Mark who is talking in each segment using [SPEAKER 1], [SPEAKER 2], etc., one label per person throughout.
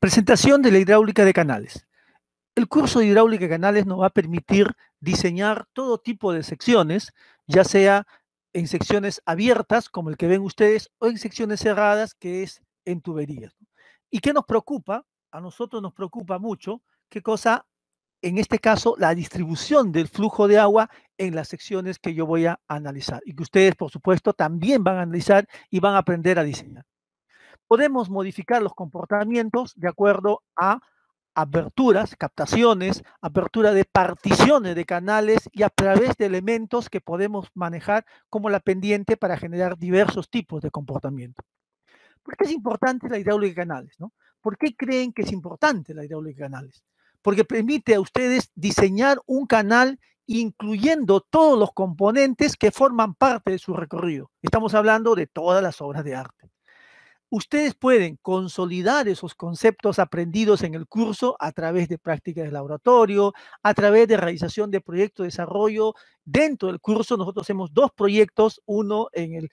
[SPEAKER 1] Presentación de la hidráulica de canales. El curso de hidráulica de canales nos va a permitir diseñar todo tipo de secciones, ya sea en secciones abiertas, como el que ven ustedes, o en secciones cerradas, que es en tuberías. ¿Y qué nos preocupa? A nosotros nos preocupa mucho qué cosa, en este caso, la distribución del flujo de agua en las secciones que yo voy a analizar y que ustedes, por supuesto, también van a analizar y van a aprender a diseñar podemos modificar los comportamientos de acuerdo a aperturas, captaciones, apertura de particiones de canales y a través de elementos que podemos manejar como la pendiente para generar diversos tipos de comportamiento. ¿Por qué es importante la hidráulica de canales? ¿Por qué creen que es importante la hidráulica de canales? Porque permite a ustedes diseñar un canal incluyendo todos los componentes que forman parte de su recorrido. Estamos hablando de todas las obras de arte. Ustedes pueden consolidar esos conceptos aprendidos en el curso a través de prácticas de laboratorio, a través de realización de proyectos de desarrollo. Dentro del curso nosotros hacemos dos proyectos, uno en,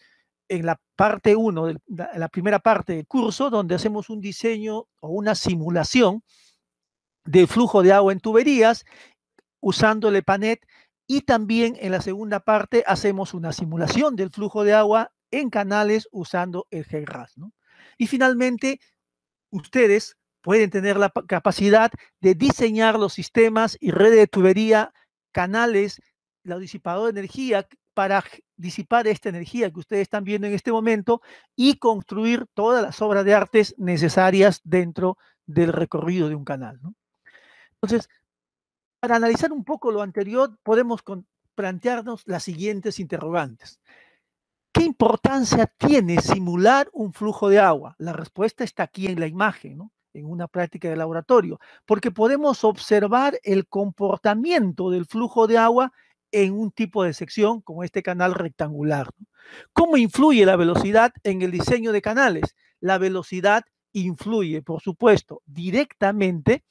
[SPEAKER 1] la parte 1, la, la primera parte del curso, donde hacemos un diseño o una simulación del flujo de agua en tuberías usando el EPANET y también en la segunda parte hacemos una simulación del flujo de agua en canales usando el g y finalmente, ustedes pueden tener la capacidad de diseñar los sistemas y redes de tubería, canales, la disipadora de energía para disipar esta energía que ustedes están viendo en este momento y construir todas las obras de artes necesarias dentro del recorrido de un canal. Entonces, para analizar un poco lo anterior, podemos plantearnos las siguientes interrogantes. ¿Qué importancia tiene simular un flujo de agua? La respuesta está aquí en la imagen, ¿no? en una práctica de laboratorio, porque podemos observar el comportamiento del flujo de agua en un tipo de sección como este canal rectangular. ¿Cómo influye la velocidad en el diseño de canales? La velocidad influye, por supuesto, directamente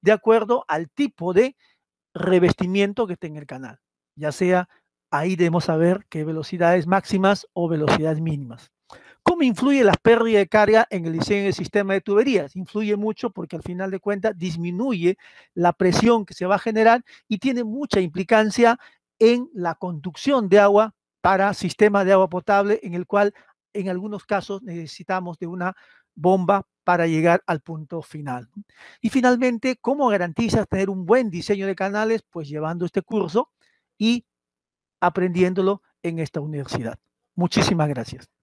[SPEAKER 1] de acuerdo al tipo de revestimiento que esté en el canal, ya sea ahí debemos saber qué velocidades máximas o velocidades mínimas. ¿Cómo influye la pérdida de carga en el diseño del sistema de tuberías? Influye mucho porque al final de cuentas disminuye la presión que se va a generar y tiene mucha implicancia en la conducción de agua para sistemas de agua potable en el cual en algunos casos necesitamos de una bomba para llegar al punto final. Y finalmente, ¿cómo garantizas tener un buen diseño de canales? Pues llevando este curso y aprendiéndolo en esta universidad. Muchísimas gracias.